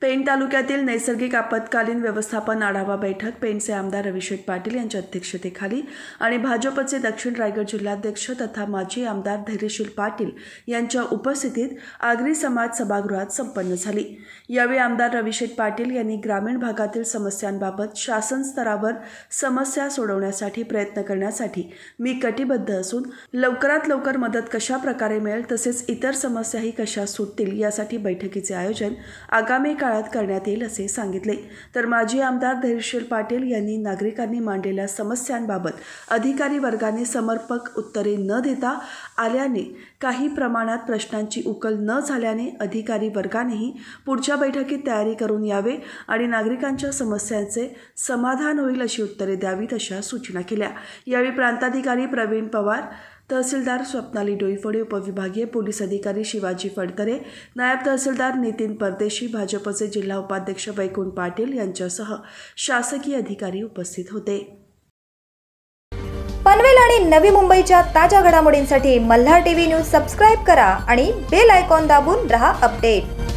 पेण तालुक्यातील नैसर्गिक आपत्कालीन व्यवस्थापन आढावा बैठक पेणचे आमदार रविशेठ पाटील यांच्या अध्यक्षतेखाली आणि भाजपचे दक्षिण रायगड जिल्हाध्यक्ष तथा माजी आमदार धैर्यशील पाटील यांच्या उपस्थितीत आगरी समाज सभागृहात संपन्न झाली यावेळी आमदार रविशेठ पाटील यांनी ग्रामीण भागातील समस्यांबाबत शासन स्तरावर समस्या सोडवण्यासाठी प्रयत्न करण्यासाठी मी कटिबद्ध असून लवकरात लवकर मदत कशा प्रकारे मिळेल तसेच इतर समस्याही कशा सुटतील यासाठी बैठकीचे आयोजन आगामी काळ काळात करण्यात येईल असे सांगितले तर माजी आमदार धैर्यशील पाटील यांनी नागरिकांनी मांडलेल्या समस्यांबाबत अधिकारी वर्गाने समर्पक उत्तरे न देता आल्याने काही प्रमाणात प्रश्नांची उकल न झाल्याने अधिकारी वर्गानेही पुढच्या बैठकीत तयारी करून यावे आणि नागरिकांच्या समस्यांचे समाधान होईल अशी उत्तरे द्यावीत अशा सूचना केल्या यावेळी प्रांताधिकारी प्रवीण पवार तहसीलदार स्वप्नाली डोईफोडे उपविभागीय पोलीस अधिकारी शिवाजी फडतरे नायब तहसीलदार नितीन परदेशी भाजपचे जिल्हा उपाध्यक्ष वैकुंठ पाटील यांच्यासह शासकीय अधिकारी उपस्थित होते पनवेल आणि नवी मुंबईच्या ताज्या घडामोडींसाठी मल्हार टीव्ही न्यूज सबस्क्राईब करा आणि बेल आयकॉन दाबून रहा अपडेट